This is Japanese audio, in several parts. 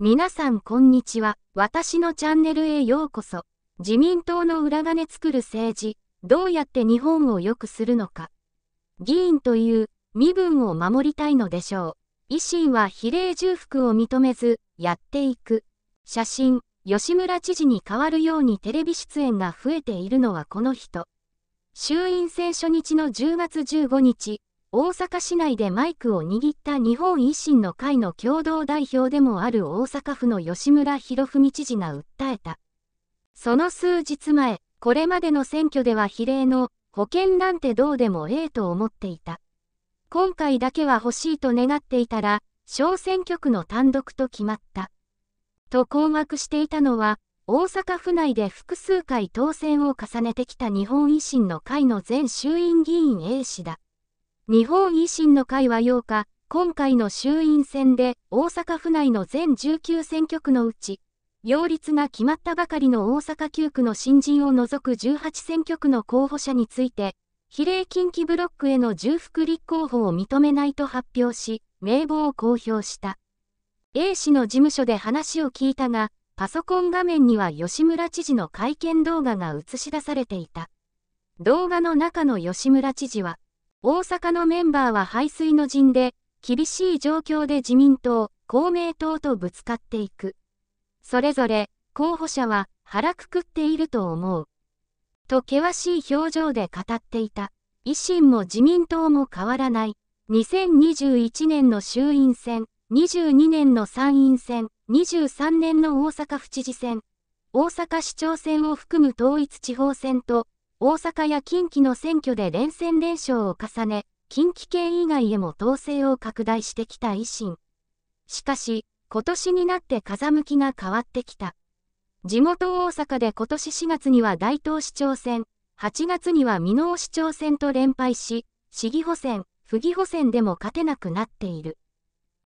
皆さんこんにちは。私のチャンネルへようこそ。自民党の裏金作る政治、どうやって日本を良くするのか。議員という身分を守りたいのでしょう。維新は比例重複を認めず、やっていく。写真、吉村知事に代わるようにテレビ出演が増えているのはこの人。衆院選初日の10月15日、大阪市内でマイクを握った日本維新の会の共同代表でもある大阪府の吉村博文知事が訴えた。その数日前、これまでの選挙では比例の保険なんてどうでもええと思っていた。今回だけは欲しいと願っていたら、小選挙区の単独と決まった。と困惑していたのは、大阪府内で複数回当選を重ねてきた日本維新の会の前衆院議員 A 氏だ。日本維新の会は8日、今回の衆院選で大阪府内の全19選挙区のうち、擁立が決まったばかりの大阪9区の新人を除く18選挙区の候補者について、比例近畿ブロックへの重複立候補を認めないと発表し、名簿を公表した。A 氏の事務所で話を聞いたが、パソコン画面には吉村知事の会見動画が映し出されていた。動画の中の吉村知事は、大阪のメンバーは排水の陣で、厳しい状況で自民党、公明党とぶつかっていく。それぞれ、候補者は腹くくっていると思う。と険しい表情で語っていた。維新も自民党も変わらない。2021年の衆院選、22年の参院選、23年の大阪府知事選、大阪市長選を含む統一地方選と、大阪や近畿の選挙で連戦連勝を重ね、近畿圏以外へも統制を拡大してきた維新。しかし、今年になって風向きが変わってきた。地元大阪で今年4月には大東市長選、8月には箕面市長選と連敗し、市議補選、府議補選でも勝てなくなっている。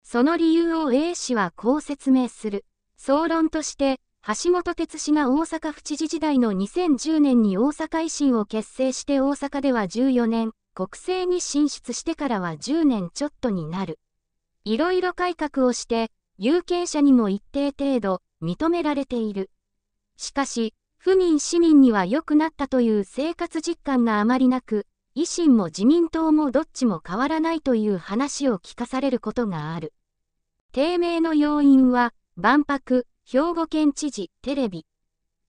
その理由を A 氏はこう説明する。総論として、橋本哲氏が大阪府知事時代の2010年に大阪維新を結成して大阪では14年、国政に進出してからは10年ちょっとになる。いろいろ改革をして、有権者にも一定程度認められている。しかし、府民市民には良くなったという生活実感があまりなく、維新も自民党もどっちも変わらないという話を聞かされることがある。低迷の要因は、万博、兵庫県知事、テレビ。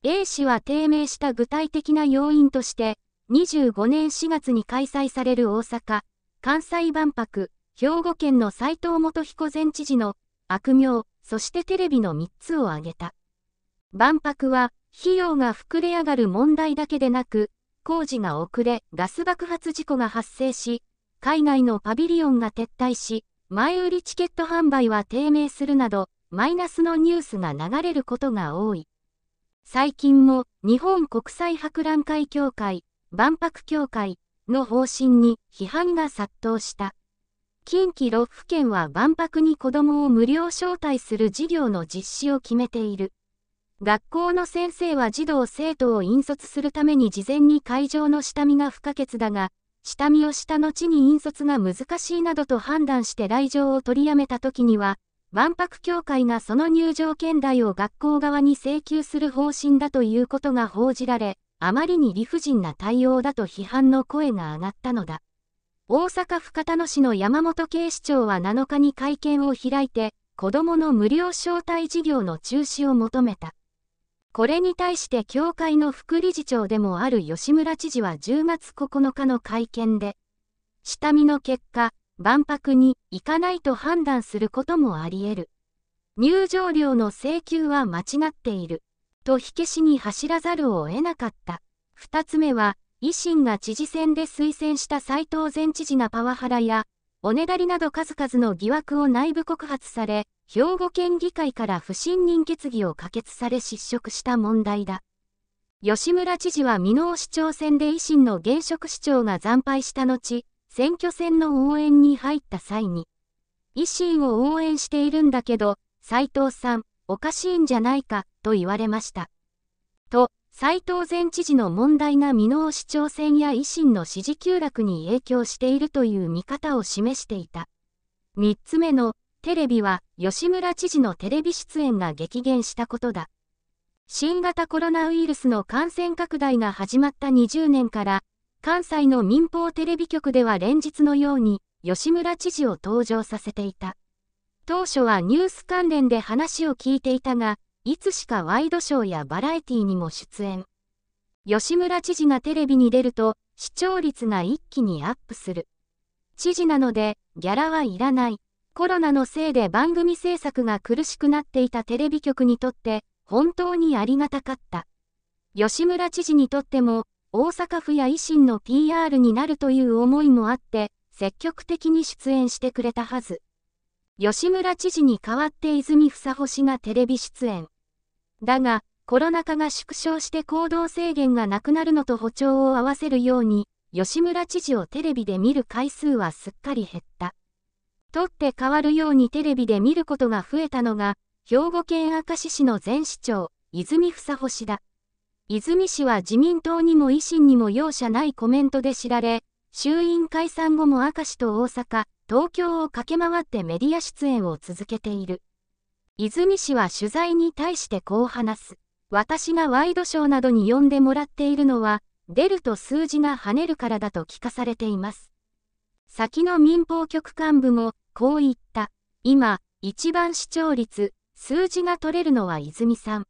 A 氏は低迷した具体的な要因として、25年4月に開催される大阪、関西万博、兵庫県の斎藤元彦前知事の悪名、そしてテレビの3つを挙げた。万博は、費用が膨れ上がる問題だけでなく、工事が遅れ、ガス爆発事故が発生し、海外のパビリオンが撤退し、前売りチケット販売は低迷するなど、マイナスのニュースが流れることが多い。最近も日本国際博覧会協会、万博協会の方針に批判が殺到した。近畿6府県は万博に子どもを無料招待する事業の実施を決めている。学校の先生は児童生徒を引率するために事前に会場の下見が不可欠だが、下見をした後に引率が難しいなどと判断して来場を取りやめた時には、万博協会がその入場券代を学校側に請求する方針だということが報じられ、あまりに理不尽な対応だと批判の声が上がったのだ。大阪府交野市の山本警視庁は7日に会見を開いて、子どもの無料招待事業の中止を求めた。これに対して協会の副理事長でもある吉村知事は10月9日の会見で、下見の結果、万博に行かないと判断することもあり得る。入場料の請求は間違っている。と火消しに走らざるを得なかった。二つ目は、維新が知事選で推薦した斉藤前知事がパワハラや、おねだりなど数々の疑惑を内部告発され、兵庫県議会から不信任決議を可決され失職した問題だ。吉村知事は箕面市長選で維新の現職市長が惨敗した後、選挙戦の応援に入った際に、維新を応援しているんだけど、斎藤さん、おかしいんじゃないか、と言われました。と、斎藤前知事の問題が箕面市長選や維新の支持急落に影響しているという見方を示していた。3つ目の、テレビは、吉村知事のテレビ出演が激減したことだ。新型コロナウイルスの感染拡大が始まった20年から、関西の民放テレビ局では連日のように吉村知事を登場させていた。当初はニュース関連で話を聞いていたが、いつしかワイドショーやバラエティにも出演。吉村知事がテレビに出ると視聴率が一気にアップする。知事なのでギャラはいらない。コロナのせいで番組制作が苦しくなっていたテレビ局にとって本当にありがたかった。吉村知事にとっても大阪府や維新の PR になるという思いもあって、積極的に出演してくれたはず。吉村知事に代わって泉房穂氏がテレビ出演。だが、コロナ禍が縮小して行動制限がなくなるのと歩調を合わせるように、吉村知事をテレビで見る回数はすっかり減った。取って変わるようにテレビで見ることが増えたのが、兵庫県明石市の前市長、泉房穂氏だ。泉氏は自民党にも維新にも容赦ないコメントで知られ、衆院解散後も明石と大阪、東京を駆け回ってメディア出演を続けている。泉氏は取材に対してこう話す。私がワイドショーなどに呼んでもらっているのは、出ると数字が跳ねるからだと聞かされています。先の民放局幹部も、こう言った。今、一番視聴率、数字が取れるのは泉さん。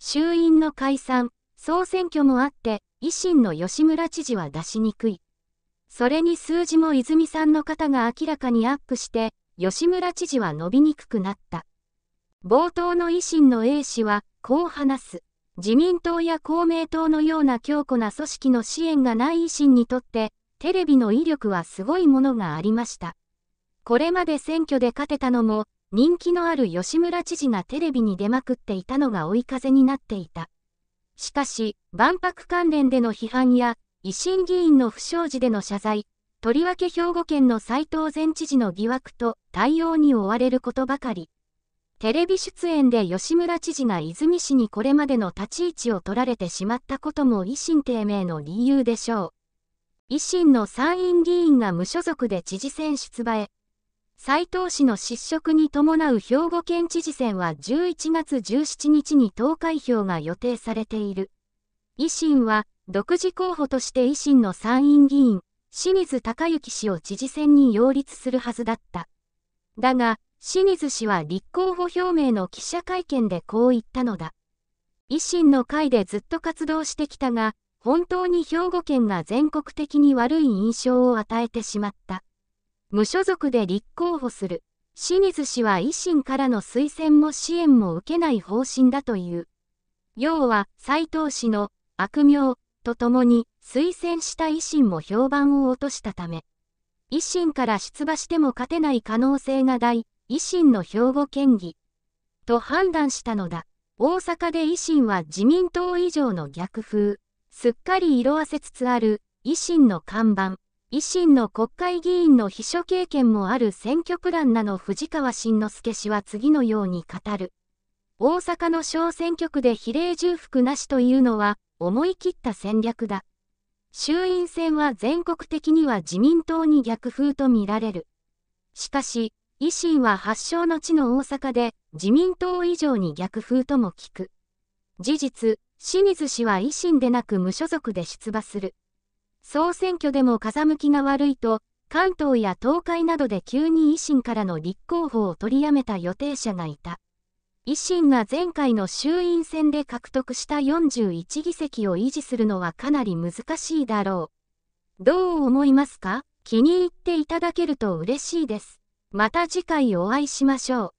衆院の解散、総選挙もあって、維新の吉村知事は出しにくい。それに数字も泉さんの方が明らかにアップして、吉村知事は伸びにくくなった。冒頭の維新の A 氏は、こう話す。自民党や公明党のような強固な組織の支援がない維新にとって、テレビの威力はすごいものがありました。これまで選挙で勝てたのも、人気のある吉村知事がテレビに出まくっていたのが追い風になっていた。しかし、万博関連での批判や、維新議員の不祥事での謝罪、とりわけ兵庫県の斉藤前知事の疑惑と対応に追われることばかり。テレビ出演で吉村知事が泉市にこれまでの立ち位置を取られてしまったことも維新低迷の理由でしょう。維新の参院議員が無所属で知事選出馬へ、斉藤氏の失職に伴う兵庫県知事選は11月17日に投開票が予定されている。維新は、独自候補として維新の参院議員、清水隆之氏を知事選に擁立するはずだった。だが、清水氏は立候補表明の記者会見でこう言ったのだ。維新の会でずっと活動してきたが、本当に兵庫県が全国的に悪い印象を与えてしまった。無所属で立候補する。清水氏は維新からの推薦も支援も受けない方針だという。要は、斎藤氏の悪名とともに推薦した維新も評判を落としたため、維新から出馬しても勝てない可能性が大、維新の兵庫県議と判断したのだ。大阪で維新は自民党以上の逆風、すっかり色あせつつある維新の看板。維新の国会議員の秘書経験もある選挙プランなの藤川慎之助氏は次のように語る。大阪の小選挙区で比例重複なしというのは思い切った戦略だ。衆院選は全国的には自民党に逆風とみられる。しかし、維新は発祥の地の大阪で自民党以上に逆風とも聞く。事実、清水氏は維新でなく無所属で出馬する。総選挙でも風向きが悪いと、関東や東海などで急に維新からの立候補を取りやめた予定者がいた。維新が前回の衆院選で獲得した41議席を維持するのはかなり難しいだろう。どう思いますか気に入っていただけると嬉しいです。また次回お会いしましょう。